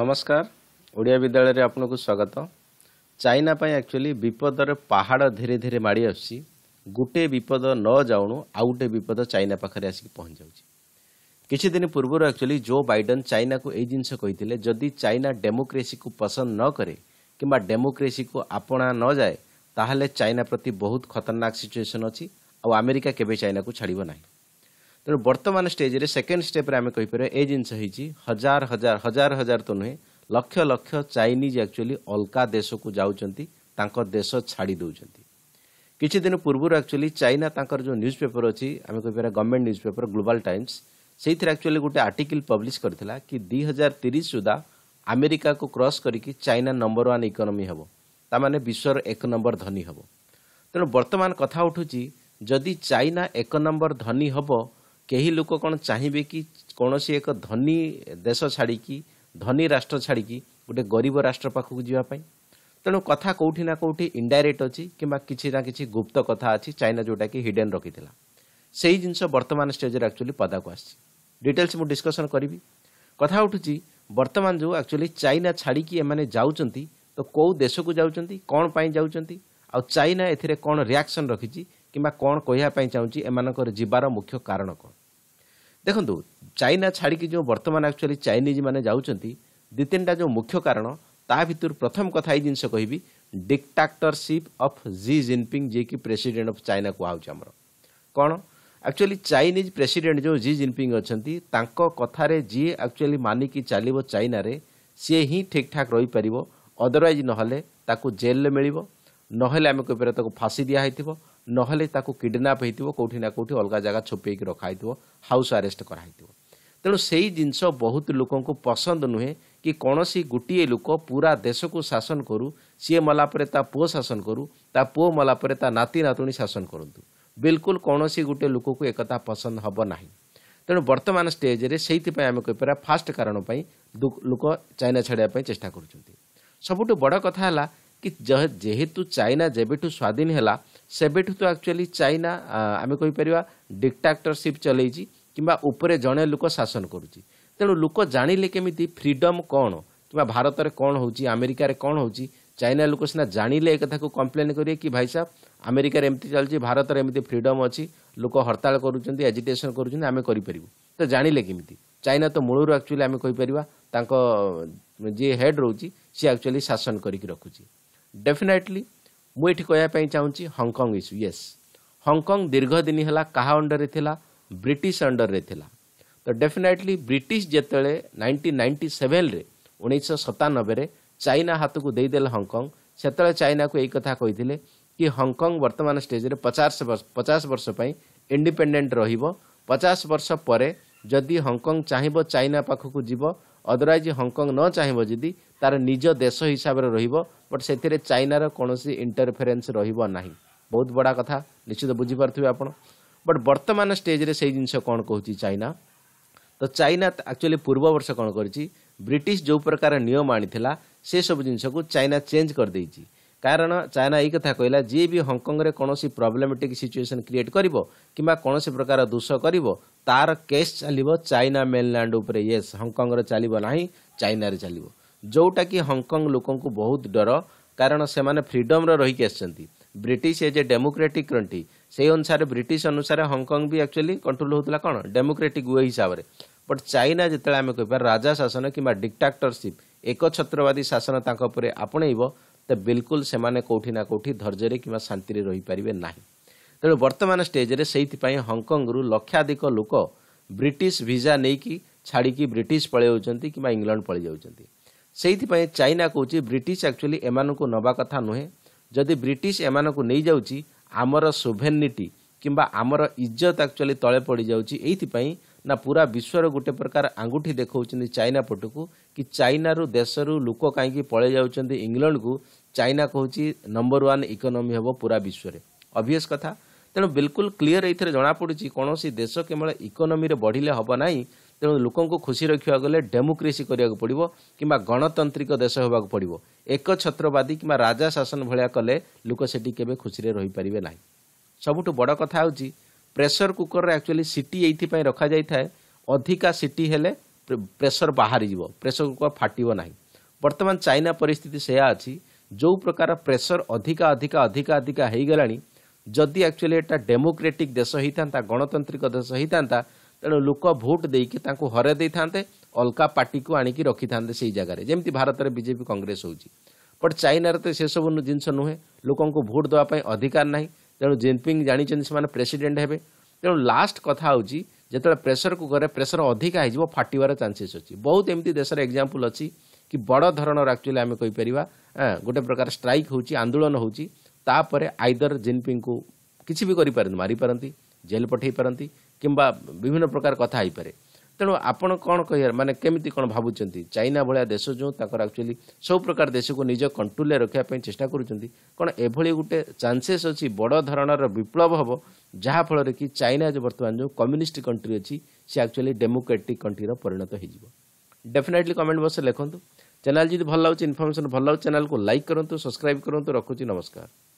ନମସ୍କାର ଓଡ଼ିଆ ବିଦ୍ୟାଳୟରେ ଆପଣଙ୍କୁ ସ୍ୱାଗତ ଚାଇନା ପାଇଁ ଆକ୍ଚୁଆଲି ବିପଦର ପାହାଡ଼ ଧୀରେ ଧୀରେ ମାଡ଼ି ଆସୁଛି ଗୋଟିଏ ବିପଦ ନ ଯାଉଣୁ ଆଉ ଗୋଟିଏ ବିପଦ ଚାଇନା ପାଖରେ ଆସିକି ପହଞ୍ଚଯାଉଛି କିଛି ଦିନ ପୂର୍ବରୁ ଆକ୍ଚୁଆଲି ଜୋ ବାଇଡେନ୍ ଚାଇନାକୁ ଏଇ ଜିନିଷ କହିଥିଲେ ଯଦି ଚାଇନା ଡେମୋକ୍ରେସିକୁ ପସନ୍ଦ ନ କରେ କିମ୍ବା ଡେମୋକ୍ରେସିକୁ ଆପଣା ନ ଯାଏ ତାହେଲେ ଚାଇନା ପ୍ରତି ବହୁତ ଖତରନାକ ସିଚୁଏସନ୍ ଅଛି ଆଉ ଆମେରିକା କେବେ ଚାଇନାକୁ ଛାଡ଼ିବ ନାହିଁ ତେଣୁ ବର୍ତ୍ତମାନ ଷ୍ଟେଜ୍ରେ ସେକେଣ୍ଡ ଷ୍ଟେପ୍ରେ ଆମେ କହିପାରିବା ଏ ଜିନିଷ ହେଇଛି ହଜାର ହଜାର ହଜାର ହଜାର ତ ନୁହେଁ ଲକ୍ଷ ଲକ୍ଷ ଚାଇନିଜ୍ ଆକ୍ଚୁଆଲି ଅଲଗା ଦେଶକୁ ଯାଉଛନ୍ତି ତାଙ୍କ ଦେଶ ଛାଡ଼ି ଦେଉଛନ୍ତି କିଛି ଦିନ ପୂର୍ବରୁ ଆକ୍ଚୁଆଲି ଚାଇନା ତାଙ୍କର ଯେଉଁ ନ୍ୟୁଜ୍ ପେପର୍ ଅଛି ଆମେ କହିପାରିବା government newspaper Global Times ସେଇଥିରେ ଆକ୍ଚୁଆଲି ଗୋଟେ ଆର୍ଟିକିଲ୍ ପବ୍ଲିଶ କରିଥିଲା କି ଦୁଇ ହଜାର ତିରିଶ ସୁଦ୍ଧା ଆମେରିକାକୁ କ୍ରସ୍ କରିକି ଚାଇନା ନମ୍ବର ୱାନ୍ ଇକୋନୋମି ହେବ ତାମାନେ ବିଶ୍ୱର ଏକ ନମ୍ବର ଧନୀ ହେବ ତେଣୁ ବର୍ତ୍ତମାନ କଥା ଉଠୁଛି ଯଦି ଚାଇନା ଏକ ନମ୍ବର ଧନୀ ହେବ କେହି ଲୋକ କ'ଣ ଚାହିଁବେ କି କୌଣସି ଏକ ଧନୀ ଦେଶ ଛାଡ଼ିକି ଧନୀ ରାଷ୍ଟ୍ର ଛାଡ଼ିକି ଗୋଟେ ଗରିବ ରାଷ୍ଟ୍ର ପାଖକୁ ଯିବା ପାଇଁ ତେଣୁ କଥା କେଉଁଠି ନା କେଉଁଠି ଇଣ୍ଡାଇରେକ୍ଟ ଅଛି କିମ୍ବା କିଛି ନା କିଛି ଗୁପ୍ତ କଥା ଅଛି ଚାଇନା ଯେଉଁଟାକି ହିଡେନ୍ ରଖିଥିଲା ସେଇ ଜିନିଷ ବର୍ତ୍ତମାନ ଷ୍ଟେଜ୍ରେ ଆକ୍ଚୁଆଲି ପଦାକୁ ଆସିଛି ଡିଟେଲ୍ସ ମୁଁ ଡିସ୍କସନ୍ କରିବି କଥା ଉଠୁଛି ବର୍ତ୍ତମାନ ଯେଉଁ ଆକ୍ଚୁଆଲି ଚାଇନା ଛାଡ଼ିକି ଏମାନେ ଯାଉଛନ୍ତି ତ କେଉଁ ଦେଶକୁ ଯାଉଛନ୍ତି କ'ଣ ପାଇଁ ଯାଉଛନ୍ତି ଆଉ ଚାଇନା ଏଥିରେ କ'ଣ ରିଆକ୍ସନ୍ ରଖିଛି କିମ୍ବା କ'ଣ କହିବା ପାଇଁ ଚାହୁଁଛି ଏମାନଙ୍କର ଯିବାର ମୁଖ୍ୟ କାରଣ କ'ଣ ଦେଖନ୍ତୁ ଚାଇନା ଛାଡ଼ିକି ଯେଉଁ ବର୍ତ୍ତମାନ ଆକ୍ଚୁଆଲି ଚାଇନିଜ୍ ମାନେ ଯାଉଛନ୍ତି ଦୁଇ ତିନିଟା ଯେଉଁ ମୁଖ୍ୟ କାରଣ ତା ଭିତରୁ ପ୍ରଥମ କଥା ଏଇ ଜିନିଷ କହିବି ଡିକ୍ଟାକ୍ଟରସିପ୍ ଅଫ୍ ଜି ଜିନପିଙ୍ଗ ଯିଏକି ପ୍ରେସିଡେଣ୍ଟ ଅଫ୍ ଚାଇନା କୁହାହେଉଛି ଆମର କ'ଣ ଆକ୍ଚୁଆଲି ଚାଇନିଜ୍ ପ୍ରେସିଡେଣ୍ଟ ଯେଉଁ ଜି ଜିନପିଙ୍ଗ ଅଛନ୍ତି ତାଙ୍କ କଥାରେ ଯିଏ ଆକ୍ଚୁଆଲି ମାନିକି ଚାଲିବ ଚାଇନାରେ ସିଏ ହିଁ ଠିକ୍ଠାକ୍ ରହିପାରିବ ଅଦରୱାଇଜ୍ ନହେଲେ ତାକୁ ଜେଲ୍ରେ ମିଳିବ ନହେଲେ ଆମେ କହିପାରିବା ତାକୁ ଫାଶୀ ଦିଆହେଇଥିବ ନହେଲେ ତାକୁ କିଡ଼ନାପ୍ ହେଇଥିବ କେଉଁଠି ନା କେଉଁଠି ଅଲଗା ଜାଗା ଛୁପେଇକି ରଖାହେଇଥିବ ହାଉସ୍ ଆରେଷ୍ଟ କରାହେଇଥିବ ତେଣୁ ସେଇ ଜିନିଷ ବହୁତ ଲୋକଙ୍କୁ ପସନ୍ଦ ନୁହେଁ କି କୌଣସି ଗୋଟିଏ ଲୋକ ପୁରା ଦେଶକୁ ଶାସନ କରୁ ସିଏ ମଲା ପରେ ତା ପୁଅ ଶାସନ କରୁ ତା ପୁଅ ମଲା ପରେ ତା ନାତି ନାତୁଣୀ ଶାସନ କରନ୍ତୁ ବିଲକୁଲ କୌଣସି ଗୋଟିଏ ଲୋକକୁ ଏକଥା ପସନ୍ଦ ହେବ ନାହିଁ ତେଣୁ ବର୍ତ୍ତମାନ ଷ୍ଟେଜ୍ରେ ସେଇଥିପାଇଁ ଆମେ କହିପାରିବା ଫାଷ୍ଟ କାରଣ ପାଇଁ ଲୋକ ଚାଇନା ଛାଡ଼ିବା ପାଇଁ ଚେଷ୍ଟା କରୁଛନ୍ତି ସବୁଠୁ ବଡ଼ କଥା ହେଲା କି ଯେହେତୁ ଚାଇନା ଯେବେଠୁ ସ୍ୱାଧୀନ ହେଲା ସେବେଠୁ ତ ଆକ୍ଚୁଆଲି ଚାଇନା ଆମେ କହିପାରିବା ଡିକ୍ଟାକ୍ଟରସିପ୍ ଚଲେଇଛି କିମ୍ବା ଉପରେ ଜଣେ ଲୋକ ଶାସନ କରୁଛି ତେଣୁ ଲୋକ ଜାଣିଲେ କେମିତି ଫ୍ରିଡମ୍ କ'ଣ କିମ୍ବା ଭାରତରେ କ'ଣ ହେଉଛି ଆମେରିକାରେ କ'ଣ ହେଉଛି ଚାଇନା ଲୋକ ସିନା ଜାଣିଲେ ଏକଥାକୁ କମ୍ପ୍ଲେନ୍ କରିବେ କି ଭାଇ ସାହେବ ଆମେରିକାରେ ଏମିତି ଚାଲିଛି ଭାରତରେ ଏମିତି ଫ୍ରିଡମ୍ ଅଛି ଲୋକ ହରତାଳ କରୁଛନ୍ତି ଏଜିଟେସନ୍ କରୁଛନ୍ତି ଆମେ କରିପାରିବୁ ତ ଜାଣିଲେ କେମିତି ଚାଇନା ତ ମୂଳରୁ ଆକ୍ଚୁଆଲି ଆମେ କହିପାରିବା ତାଙ୍କ ଯିଏ ହେଡ୍ ରହୁଛି ସିଏ ଆକ୍ଚୁଆଲି ଶାସନ କରିକି ରଖୁଛି ଡେଫିନେଟଲି ମୁଁ ଏଠି କହିବା ପାଇଁ ଚାହୁଁଛି ହଂକଂ ଇସ୍ୟୁ ୟେସ୍ ହଂକଂ ଦୀର୍ଘ ଦିନ ହେଲା କାହା ଅଣ୍ଡରରେ ଥିଲା ବ୍ରିଟିଶ ଅଣ୍ଡରରେ ଥିଲା ତ ଡେଫିନେଟଲି ବ୍ରିଟିଶ ଯେତେବେଳେ ନାଇଣ୍ଟିନ୍ ନାଇଣ୍ଟି ସେଭେନରେ ଉଣେଇଶହ ସତାନବେରେ ଚାଇନା ହାତକୁ ଦେଇଦେଲେ ହଂକଂ ସେତେବେଳେ ଚାଇନାକୁ ଏଇ କଥା କହିଥିଲେ କି ହଂକଂ ବର୍ତ୍ତମାନ ଷ୍ଟେଜ୍ରେ ପଚାଶ ପଚାଶ ବର୍ଷ ପାଇଁ ଇଣ୍ଡିପେଣ୍ଡେଣ୍ଟ ରହିବ ପଚାଶ ବର୍ଷ ପରେ ଯଦି ହଂକଂ ଚାହିଁବ ଚାଇନା ପାଖକୁ ଯିବ ଅଦରୱାଇଜ୍ ହଂକଂ ନ ଚାହିଁବ ଯଦି ତାର ନିଜ ଦେଶ ହିସାବରେ ରହିବ ବଟ୍ ସେଥିରେ ଚାଇନାର କୌଣସି ଇଣ୍ଟରଫେରେନ୍ସ ରହିବ ନାହିଁ ବହୁତ ବଡ଼ କଥା ନିଶ୍ଚିତ ବୁଝିପାରୁଥିବେ ଆପଣ ବଟ୍ ବର୍ତ୍ତମାନ ଷ୍ଟେଜ୍ରେ ସେଇ ଜିନିଷ କ'ଣ କହୁଛି ଚାଇନା ତ ଚାଇନା ଆକ୍ଚୁଆଲି ପୂର୍ବ ବର୍ଷ କ'ଣ କରିଛି ବ୍ରିଟିଶ ଯେଉଁ ପ୍ରକାର ନିୟମ ଆଣିଥିଲା ସେସବୁ ଜିନିଷକୁ ଚାଇନା ଚେଞ୍ଜ କରିଦେଇଛି କାରଣ ଚାଇନା ଏଇ କଥା କହିଲା ଯିଏ ବି ହଂକଂରେ କୌଣସି ପ୍ରୋବ୍ଲେମେଟିକ୍ ସିଚୁଏସନ୍ କ୍ରିଏଟ୍ କରିବ କିମ୍ବା କୌଣସି ପ୍ରକାର ଦୋଷ କରିବ ତାର କେସ୍ ଚାଲିବ ଚାଇନା ମେନ୍ଲ୍ୟାଣ୍ଡ ଉପରେ ୟେସ୍ ହଂକଂରେ ଚାଲିବ ନାହିଁ ଚାଇନାରେ ଚାଲିବ ଯେଉଁଟାକି ହଂକଂ ଲୋକଙ୍କୁ ବହୁତ ଡର କାରଣ ସେମାନେ ଫ୍ରିଡମ୍ର ରହିକି ଆସିଛନ୍ତି British as a democratic country ସେହି ଅନୁସାରେ ବ୍ରିଟିଶ ଅନୁସାରେ ହଂକଂ ବି ଆକ୍ଚୁଆଲି କଣ୍ଟ୍ରୋଲ୍ ହେଉଥିଲା କ'ଣ ଡେମୋକ୍ରାଟିକ୍ ୱେ ହିସାବରେ ବଟ୍ ଚାଇନା ଯେତେବେଳେ ଆମେ କହିପାରିବା ରାଜା ଶାସନ କିମ୍ବା ଡିକ୍ଟାକ୍ଟରସିପ୍ ଏକଛତ୍ରବାଦୀ ଶାସନ ତାଙ୍କ ଉପରେ ଆପଣେଇବ ତ ବିଲକୁଲ ସେମାନେ କେଉଁଠି ନା କେଉଁଠି ଧୈର୍ଯ୍ୟରେ କିମ୍ବା ଶାନ୍ତିରେ ରହିପାରିବେ ନାହିଁ ତେଣୁ ବର୍ତ୍ତମାନ ଷ୍ଟେଜ୍ରେ ସେଇଥିପାଇଁ ହଂକଂରୁ ଲକ୍ଷାଧିକ ଲୋକ ବ୍ରିଟିଶ ଭିଜା ନେଇକି ଛାଡ଼ିକି ବ୍ରିଟିଶ ପଳେଇ ଯାଉଛନ୍ତି କିମ୍ବା ଇଂଲଣ୍ଡ ପଳେଇ ଯାଉଛନ୍ତି ସେଇଥିପାଇଁ ଚାଇନା କହୁଛି ବ୍ରିଟିଶ ଆକ୍ଚୁଆଲି ଏମାନଙ୍କୁ ନେବା କଥା ନୁହେଁ ଯଦି ବ୍ରିଟିଶ ଏମାନଙ୍କୁ ନେଇଯାଉଛି ଆମର ସୋଭେନିଟି କିମ୍ବା ଆମର ଇଜ୍ଜତ ଆକ୍ଚୁଆଲି ତଳେ ପଡ଼ିଯାଉଛି ଏଇଥିପାଇଁ ନା ପୁରା ବିଶ୍ୱର ଗୋଟେ ପ୍ରକାର ଆଙ୍ଗୁଠି ଦେଖାଉଛନ୍ତି ଚାଇନା ପଟକୁ କି ଚାଇନାରୁ ଦେଶରୁ ଲୋକ କାହିଁକି ପଳେଇ ଯାଉଛନ୍ତି ଇଂଲଣ୍ଡକୁ ଚାଇନା କହୁଛି ନମ୍ବର ୱାନ୍ ଇକୋନୋମି ହେବ ପୁରା ବିଶ୍ୱରେ ଅଭିଅସ୍ କଥା ତେଣୁ ବିଲକୁଲ କ୍ଲିୟର ଏଇଥିରେ ଜଣାପଡ଼ୁଛି କୌଣସି ଦେଶ କେବଳ ଇକୋନୋମିରେ ବଢ଼ିଲେ ହେବ ନାହିଁ ତେଣୁ ଲୋକଙ୍କୁ ଖୁସି ରଖିବାକୁ ଗଲେ ଡେମୋକ୍ରେସି କରିବାକୁ ପଡ଼ିବ କିମ୍ବା ଗଣତାନ୍ତ୍ରିକ ଦେଶ ହେବାକୁ ପଡ଼ିବ ଏକ ଛତ୍ରବାଦୀ କିମ୍ବା ରାଜା ଶାସନ ଭଳିଆ କଲେ ଲୋକ ସେଠି କେବେ ଖୁସିରେ ରହିପାରିବେ ନାହିଁ ସବୁଠୁ ବଡ଼ କଥା ହେଉଛି ପ୍ରେସର କୁକରରେ ଆକ୍ଚୁଆଲି ସିଟି ଏଇଥିପାଇଁ ରଖାଯାଇଥାଏ ଅଧିକା ସିଟି ହେଲେ ପ୍ରେସର ବାହାରିଯିବ ପ୍ରେସର କୁକର ଫାଟିବ ନାହିଁ ବର୍ତ୍ତମାନ ଚାଇନା ପରିସ୍ଥିତି ସେୟା ଅଛି ଯେଉଁ ପ୍ରକାର ପ୍ରେସର ଅଧିକା ଅଧିକା ଅଧିକା ଅଧିକା ହେଇଗଲାଣି ଯଦି ଆକ୍ଚୁଆଲି ଏଟା ଡେମୋକ୍ରେଟିକ୍ ଦେଶ ହେଇଥାନ୍ତା ଗଣତାନ୍ତ୍ରିକ ଦେଶ ହେଇଥାନ୍ତା ତେଣୁ ଲୋକ ଭୋଟ ଦେଇକି ତାଙ୍କୁ ହରାଇ ଦେଇଥାନ୍ତେ ଅଲଗା ପାର୍ଟିକୁ ଆଣିକି ରଖିଥାନ୍ତେ ସେଇ ଜାଗାରେ ଯେମିତି ଭାରତରେ ବିଜେପି କଂଗ୍ରେସ ହେଉଛି ବଟ୍ ଚାଇନାରେ ତ ସେସବୁ ଜିନିଷ ନୁହେଁ ଲୋକଙ୍କୁ ଭୋଟ ଦେବା ପାଇଁ ଅଧିକାର ନାହିଁ ତେଣୁ ଜିନପିଙ୍ଗ ଜାଣିଛନ୍ତି ସେମାନେ ପ୍ରେସିଡେଣ୍ଟ ହେବେ ତେଣୁ ଲାଷ୍ଟ କଥା ହେଉଛି ଯେତେବେଳେ ପ୍ରେସର କୁକରରେ ପ୍ରେସର ଅଧିକା ହୋଇଯିବ ଫାଟିବାର ଚାନ୍ସେସ୍ ଅଛି ବହୁତ ଏମିତି ଦେଶର ଏକ୍ଜାମ୍ପଲ୍ ଅଛି କି ବଡ଼ ଧରଣର ଆକ୍ଚୁଆଲି ଆମେ କହିପାରିବା ଗୋଟେ ପ୍ରକାର ଷ୍ଟ୍ରାଇକ୍ ହେଉଛି ଆନ୍ଦୋଳନ ହେଉଛି ତାପରେ ଆଇଦର ଜିନପିଙ୍ଗକୁ କିଛି ବି କରିପାରନ୍ତି ମାରିପାରନ୍ତି ଜେଲ୍ ପଠାଇ ପାରନ୍ତି କିମ୍ବା ବିଭିନ୍ନ ପ୍ରକାର କଥା ହୋଇପାରେ ତେଣୁ ଆପଣ କ'ଣ କହିବାର ମାନେ କେମିତି କ'ଣ ଭାବୁଛନ୍ତି ଚାଇନା ଭଳିଆ ଦେଶ ଯେଉଁ ତାଙ୍କର ଆକ୍ଚୁଆଲି ସବୁ ପ୍ରକାର ଦେଶକୁ ନିଜ କଣ୍ଟ୍ରୋଲରେ ରଖିବା ପାଇଁ ଚେଷ୍ଟା କରୁଛନ୍ତି କ'ଣ ଏଭଳି ଗୋଟେ ଚାନ୍ସେସ୍ ଅଛି ବଡ଼ ଧରଣର ବିପ୍ଳବ ହେବ ଯାହାଫଳରେ କି ଚାଇନା ଯେଉଁ ବର୍ତ୍ତମାନ ଯେଉଁ କମ୍ୟୁନିଷ୍ଟ କଣ୍ଟ୍ରି ଅଛି ସେ ଆକ୍ଚୁଆଲି ଡେମୋକ୍ରାଟିକ୍ କଣ୍ଟ୍ରିର ପରିଣତ ହୋଇଯିବ ଡେଫିନେଟ୍ଲି କମେଣ୍ଟ ବକ୍ସରେ ଲେଖନ୍ତୁ ଚ୍ୟାନେଲ୍ ଯଦି ଭଲ ଲାଗୁଛି ଇନଫର୍ମେସନ୍ ଭଲ ଲାଗୁଛି ଚ୍ୟାନେଲ୍କୁ ଲାଇକ୍ କରନ୍ତୁ ସବସ୍କ୍ରାଇବ୍ କରନ୍ତୁ ରଖୁଛି ନମସ୍କାର